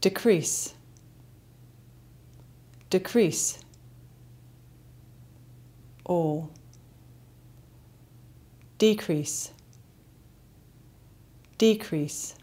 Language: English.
decrease, decrease, all, decrease, decrease.